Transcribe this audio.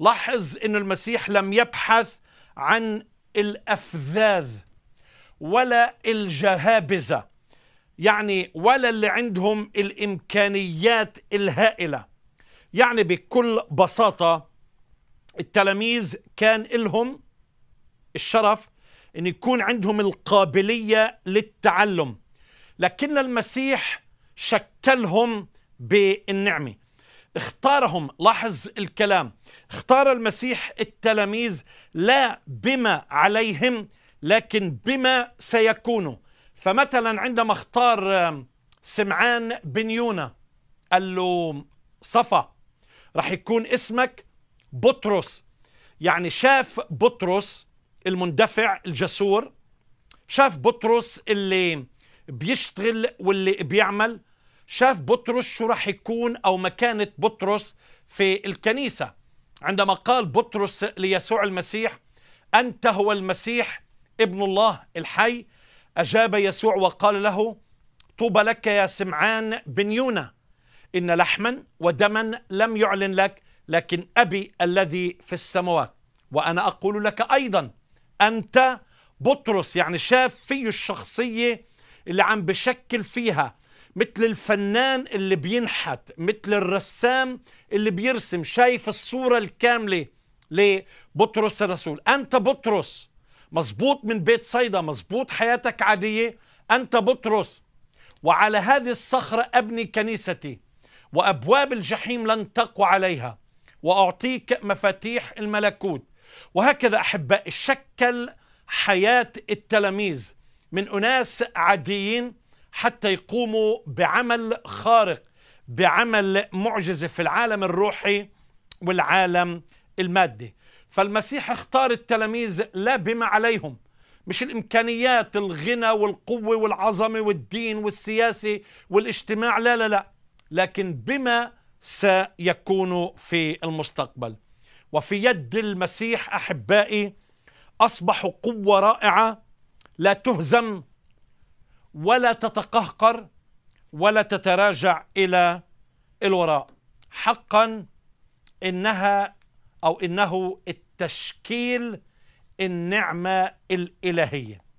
لاحظ أن المسيح لم يبحث عن الأفذاذ ولا الجهابذة يعني ولا اللي عندهم الإمكانيات الهائلة يعني بكل بساطة التلاميذ كان لهم الشرف أن يكون عندهم القابلية للتعلم لكن المسيح شكلهم بالنعمه اختارهم لاحظ الكلام اختار المسيح التلاميذ لا بما عليهم لكن بما سيكونوا فمثلا عندما اختار سمعان بن يونا قال له صفا راح يكون اسمك بطرس يعني شاف بطرس المندفع الجسور شاف بطرس اللي بيشتغل واللي بيعمل شاف بطرس شو راح يكون أو مكانة بطرس في الكنيسة عندما قال بطرس ليسوع المسيح أنت هو المسيح ابن الله الحي أجاب يسوع وقال له طوبى لك يا سمعان بن يونا إن لحما ودما لم يعلن لك لكن أبي الذي في السماوات وأنا أقول لك أيضا أنت بطرس يعني شاف فيه الشخصية اللي عم بشكل فيها مثل الفنان اللي بينحت مثل الرسام اللي بيرسم شايف الصورة الكاملة لبطرس الرسول أنت بطرس مزبوط من بيت صيدا مزبوط حياتك عادية أنت بطرس وعلى هذه الصخرة أبني كنيستي وأبواب الجحيم لن تقوى عليها وأعطيك مفاتيح الملكوت وهكذا أحباء شكل حياة التلاميذ من أناس عاديين حتى يقوموا بعمل خارق بعمل معجزه في العالم الروحي والعالم المادي فالمسيح اختار التلاميذ لا بما عليهم مش الامكانيات الغنى والقوه والعظمه والدين والسياسه والاجتماع لا لا لا لكن بما سيكون في المستقبل وفي يد المسيح احبائي اصبحوا قوه رائعه لا تهزم ولا تتقهقر ولا تتراجع الى الوراء حقا انها او انه التشكيل النعمه الالهيه